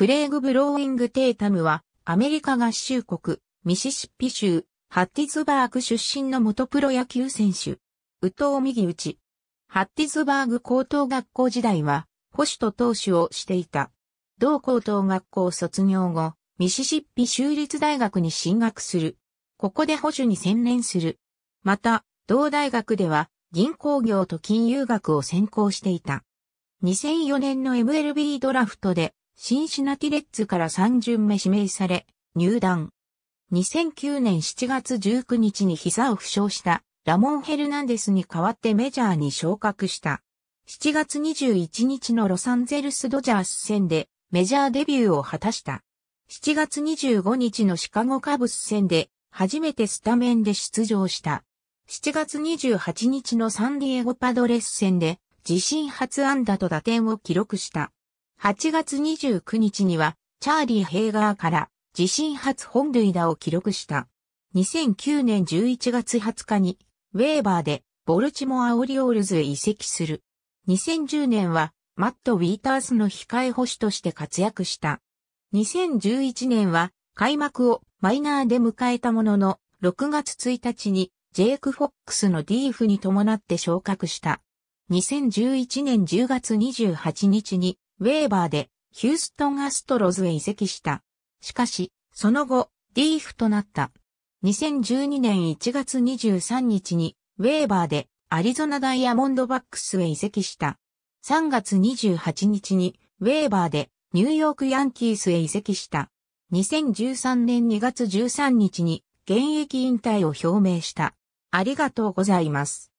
クレイグ・ブローイング・テータムは、アメリカ合衆国、ミシシッピ州、ハッティズバーグ出身の元プロ野球選手。宇藤右打ち。ハッティズバーグ高等学校時代は、保守と投手をしていた。同高等学校卒業後、ミシシッピ州立大学に進学する。ここで保守に専念する。また、同大学では、銀行業と金融学を専攻していた。2004年の MLB ドラフトでシンシナティレッツから3巡目指名され、入団。2009年7月19日に膝を負傷したラモン・ヘルナンデスに代わってメジャーに昇格した。7月21日のロサンゼルス・ドジャース戦でメジャーデビューを果たした。7月25日のシカゴカブス戦で初めてスタメンで出場した。7月28日のサンディエゴパドレス戦で自身初安打と打点を記録した。8月29日には、チャーリー・ヘイガーから自身初本塁打を記録した。2009年11月20日に、ウェーバーでボルチモア・オリオールズへ移籍する。2010年は、マット・ウィータースの控え捕手として活躍した。2011年は、開幕をマイナーで迎えたものの、6月1日にジェイク・フォックスのディーフに伴って昇格した。2011年10月28日にウェーバーでヒューストンアストロズへ移籍した。しかし、その後、リーフとなった。2012年1月23日に、ウェーバーでアリゾナダイヤモンドバックスへ移籍した。3月28日に、ウェーバーでニューヨークヤンキースへ移籍した。2013年2月13日に現役引退を表明した。ありがとうございます。